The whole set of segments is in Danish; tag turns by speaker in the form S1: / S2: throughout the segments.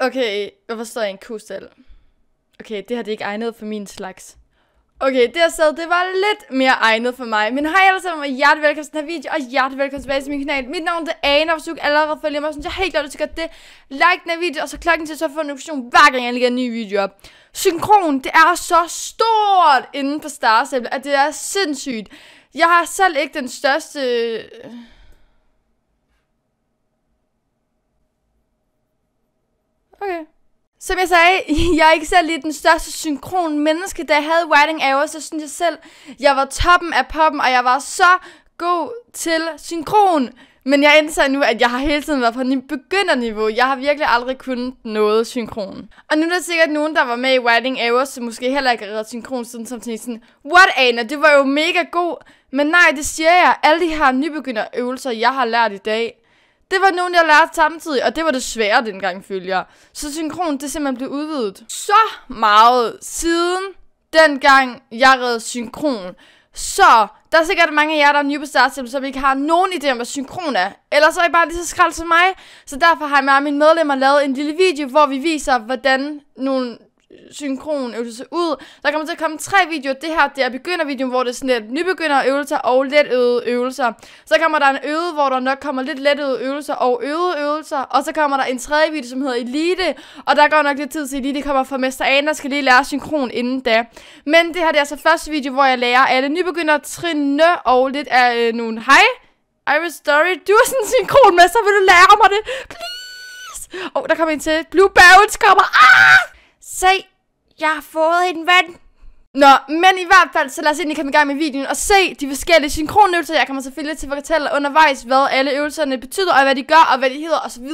S1: okay. Hvorfor står jeg i en kostal? Okay, det her det er ikke egnet for min slags. Okay, det her sad, det var lidt mere egnet for mig. Men hej alle sammen, og hjertelig velkommen til den her video, og hjertelig velkommen tilbage til min kanal. Mit navn er Ane, og hvis du ikke allerede følger mig, så synes jeg helt glad, at du skal det. Like den her video, og så klokken til, så får du notifikation hver gang jeg lægger en ny video op. Synkron, det er så stort inden på Star Stable, at det er sindssygt. Jeg har selv ikke den største... Øh, Okay. Som jeg sagde, jeg er ikke selv lige den største synkron menneske. Da jeg havde writing hours, så synes jeg selv, jeg var toppen af poppen, og jeg var så god til synkron. Men jeg indser nu, at jeg har hele tiden været på begynderniveau. Jeg har virkelig aldrig kunnet noget synkron. Og nu er der sikkert nogen, der var med i Writing Hours, som måske heller ikke har reddet synkron siden, som tænkte sådan, what Anna, det var jo mega god. Men nej, det siger jeg. Alle de her nybegynderøvelser, jeg har lært i dag, det var nogen, jeg lærte samtidig, og det var det svære dengang, følger. Så synkron, det simpelthen blev udvidet så meget siden dengang, jeg redde synkron. Så der er sikkert mange af jer, der er nye på startstempel, som ikke har nogen idé om, hvad synkron er. Ellers så er I bare lige så skrald som mig. Så derfor har jeg med mine medlemmer lavet en lille video, hvor vi viser, hvordan nogle synkron øvelse ud. Der kommer til at komme tre videoer. Det her, det er begyndervideoen, hvor det er sådan lidt nybegynderøvelser og øvede øvelser. Så kommer der en øvede, hvor der nok kommer lidt øvede øvelser og øvede øvelser. Og så kommer der en tredje video, som hedder Elite. Og der går nok lidt tid til Elite kommer fra Mester Ane, der skal lige lære synkron inden da. Men det her, det er altså første video, hvor jeg lærer alle nybegynder trinne og lidt af øh, nogle hej. Iris Story, du er sådan en synkronmester, vil du lære mig det? Please! Og oh, der kommer en til. Blue Barrels kommer. Ah! Se, jeg har fået en vand. Nå, men i hvert fald, så lad os endelig komme i gang med videoen og se de forskellige synkronøvelser. Jeg kommer selvfølgelig til at fortælle undervejs, hvad alle øvelserne betyder, og hvad de gør, og hvad de hedder, osv.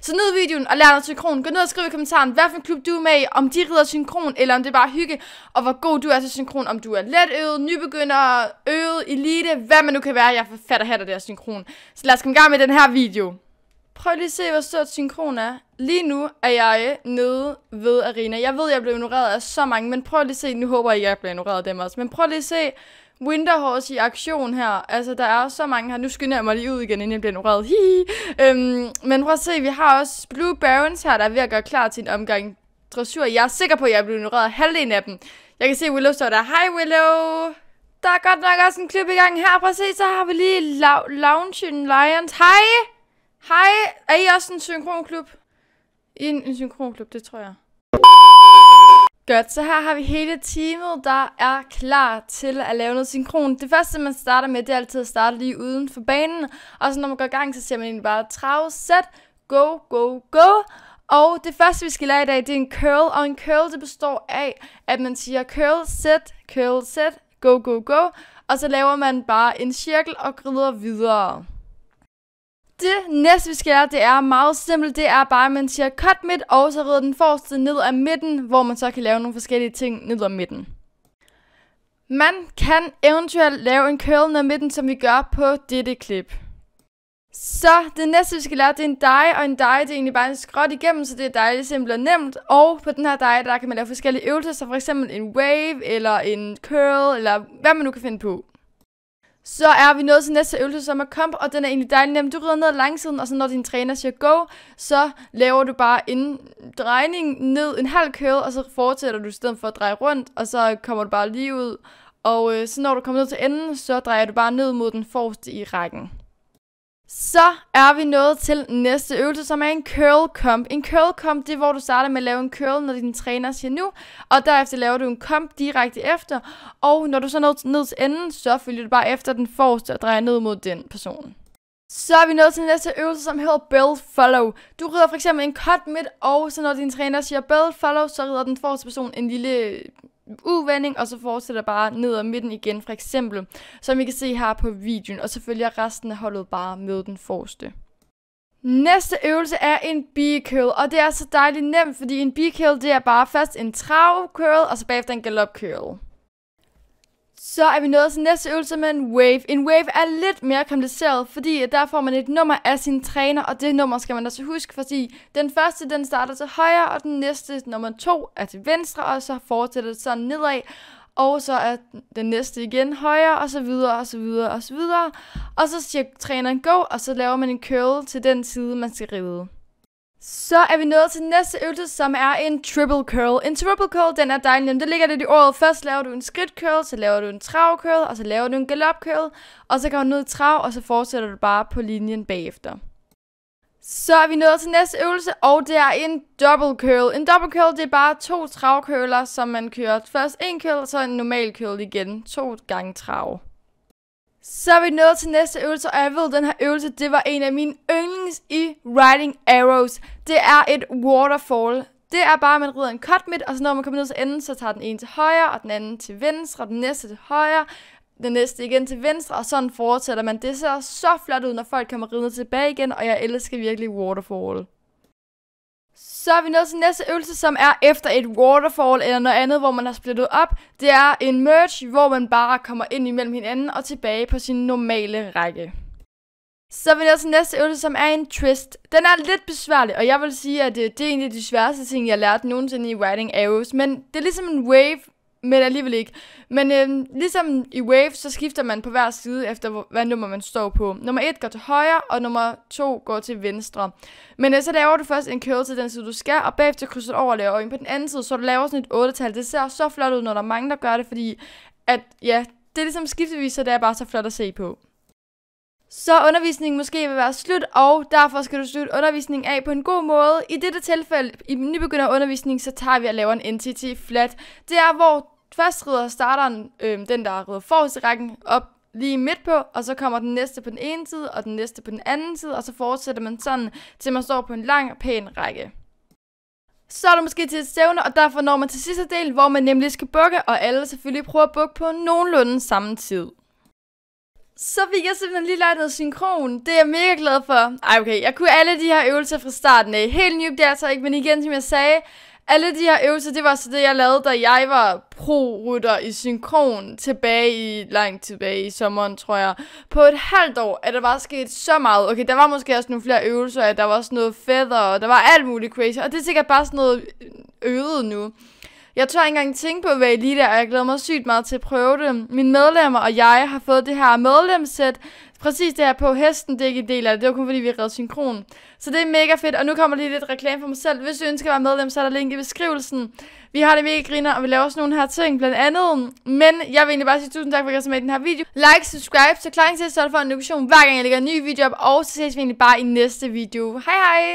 S1: Så nyd videoen og lær noget synkron. Gå ned og skriv i kommentaren, hvad for en klub du er med i, om de rider synkron, eller om det er bare hygge, og hvor god du er til synkron, om du er let øvet, nybegynder, øvet, elite, hvad man nu kan være. Jeg fatter her det der synkron. Så lad os komme i gang med den her video. Prøv lige at se, hvor stort synkron er lige nu er jeg nede ved Arena. Jeg ved, jeg blev ignoreret af så mange, men prøv lige at se, nu håber jeg ikke, jeg bliver ignoreret af dem også, men prøv lige at se Winterhorse i aktion her. Altså, der er så mange her. Nu skynder jeg mig lige ud igen, inden jeg bliver ignoreret. Øhm, men prøv at se, vi har også Blue Barons her, der er ved at gøre klar til en omgang dressur. Jeg er sikker på, at jeg bliver ignoreret halvdelen af dem. Jeg kan se, Willow står der. Hej, Willow! Der er godt nok også en klub i gang her. Prøv at se, så har vi lige Lounge Lions. Hej! Hej! Er I også en synkron klub? i en, en synkronklub, det tror jeg. Godt, så her har vi hele teamet, der er klar til at lave noget synkron. Det første, man starter med, det er altid at starte lige uden for banen. Og så når man går i gang, så ser man egentlig bare trav, sæt, go, go, go. Og det første, vi skal lære i dag, det er en curl. Og en curl, det består af, at man siger curl, sæt, curl, sæt, go, go, go. Og så laver man bare en cirkel og grider videre. Det næste, vi skal lære, det er meget simpelt. Det er bare, at man siger cut midt, og så rider den forreste ned ad midten, hvor man så kan lave nogle forskellige ting ned ad midten. Man kan eventuelt lave en curl ned ad midten, som vi gør på dette klip. Så det næste, vi skal lære, det er en dej, og en dej, det er egentlig bare en skråt igennem, så det er dejligt simpelt og nemt. Og på den her dej, der kan man lave forskellige øvelser, som for eksempel en wave, eller en curl, eller hvad man nu kan finde på. Så er vi nået til næste øvelse, som er komp, og den er egentlig dejlig nem. Du rider ned ad langsiden, og så når din træner siger go, så laver du bare en drejning ned en halv køl, og så fortsætter du i stedet for at dreje rundt, og så kommer du bare lige ud. Og øh, så når du kommer ned til enden, så drejer du bare ned mod den forreste i rækken. Så er vi nået til næste øvelse, som er en curl comp. En curl comp, det er, hvor du starter med at lave en curl, når din træner siger nu, og derefter laver du en comp direkte efter, og når du så når ned til enden, så følger du bare efter den forreste og drejer ned mod den person. Så er vi nået til næste øvelse, som hedder Bell Follow. Du rider for eksempel en cut midt, og så når din træner siger Bell Follow, så rider den forreste person en lille uvending, og så fortsætter bare ned ad midten igen, for eksempel, som I kan se her på videoen, og så følger resten af holdet bare med den forreste. Næste øvelse er en B-curl, og det er så dejligt nemt, fordi en B-curl det er bare først en trav-curl, og så bagefter en galop-curl. Så er vi nået til næste øvelse med en wave. En wave er lidt mere kompliceret, fordi der får man et nummer af sin træner, og det nummer skal man altså huske, fordi den første den starter til højre, og den næste, nummer to, er til venstre, og så fortsætter det sådan nedad. Og så er den næste igen højre, og så videre, og så videre, og så videre. Og så siger træneren go, og så laver man en curl til den side, man skal rive. Så er vi nået til næste øvelse, som er en triple curl. En triple curl, den er dejlig nem. Det ligger det i året. Først laver du en skridt curl, så laver du en trav curl, og så laver du en galop curl, og så går du ned i trav, og så fortsætter du bare på linjen bagefter. Så er vi nået til næste øvelse, og det er en double curl. En double curl, det er bare to travkøler, som man kører først en curl, og så en normal curl igen. To gange trav. Så er vi nået til næste øvelse, og jeg ved, at den her øvelse, det var en af mine yndlings i Riding Arrows. Det er et waterfall. Det er bare, at man rider en cut midt, og så når man kommer ned til enden, så tager den ene til højre, og den anden til venstre, og den næste til højre, den næste igen til venstre, og sådan fortsætter man. Det ser så flot ud, når folk kommer ridende tilbage igen, og jeg elsker virkelig waterfall. Så er vi nået til næste øvelse, som er efter et waterfall eller noget andet, hvor man har splittet op. Det er en merge, hvor man bare kommer ind imellem hinanden og tilbage på sin normale række. Så er vi nået til næste øvelse, som er en twist. Den er lidt besværlig, og jeg vil sige, at øh, det, er en af de sværeste ting, jeg har lært nogensinde i Writing Arrows. Men det er ligesom en wave, men alligevel ikke. Men øh, ligesom i Wave, så skifter man på hver side efter, hvor, hvad nummer man står på. Nummer 1 går til højre, og nummer 2 går til venstre. Men øh, så laver du først en curl til den side, du skal, og bagefter krydser du over og på den anden side, så du laver sådan et 8-tal. Det ser så flot ud, når der er mange, der gør det, fordi at, ja, det er ligesom skiftevis, så det er bare så flot at se på. Så undervisningen måske vil være slut, og derfor skal du slutte undervisningen af på en god måde. I dette tilfælde, i nybegynderundervisning, så tager vi at lave en NTT flat. Det er, hvor Først rider starteren, øh, den der rider forrest i rækken, op lige midt på, og så kommer den næste på den ene side, og den næste på den anden side, og så fortsætter man sådan, til man står på en lang og pæn række. Så er du måske til et stævne, og derfor når man til sidste del, hvor man nemlig skal bukke, og alle selvfølgelig prøver at bukke på nogenlunde samme tid. Så fik jeg simpelthen lige leget noget synkron. Det er jeg mega glad for. Ej, okay, jeg kunne alle de her øvelser fra starten af. Helt nyt, det er altså ikke, men igen, som jeg sagde, alle de her øvelser, det var så det, jeg lavede, da jeg var pro-rytter i synkron tilbage i, langt tilbage i sommeren, tror jeg. På et halvt år at der var sket så meget. Okay, der var måske også nogle flere øvelser, at der var sådan noget feather, og der var alt muligt crazy, og det er sikkert bare sådan noget øvet nu. Jeg tør ikke engang tænke på, hvad lige der, og jeg glæder mig sygt meget til at prøve det. Mine medlemmer og jeg har fået det her medlemssæt. Præcis det her på hesten, det er ikke en del af det. Det var kun fordi, vi redde synkron. Så det er mega fedt, og nu kommer lige lidt reklame for mig selv. Hvis du ønsker at være medlem, så er der link i beskrivelsen. Vi har det mega griner, og vi laver også nogle her ting, blandt andet. Men jeg vil egentlig bare sige tusind tak, for at I med i den her video. Like, subscribe, så klar til, så du får en notifikation hver gang, jeg lægger en ny video op. Og så ses vi egentlig bare i næste video. Hej hej!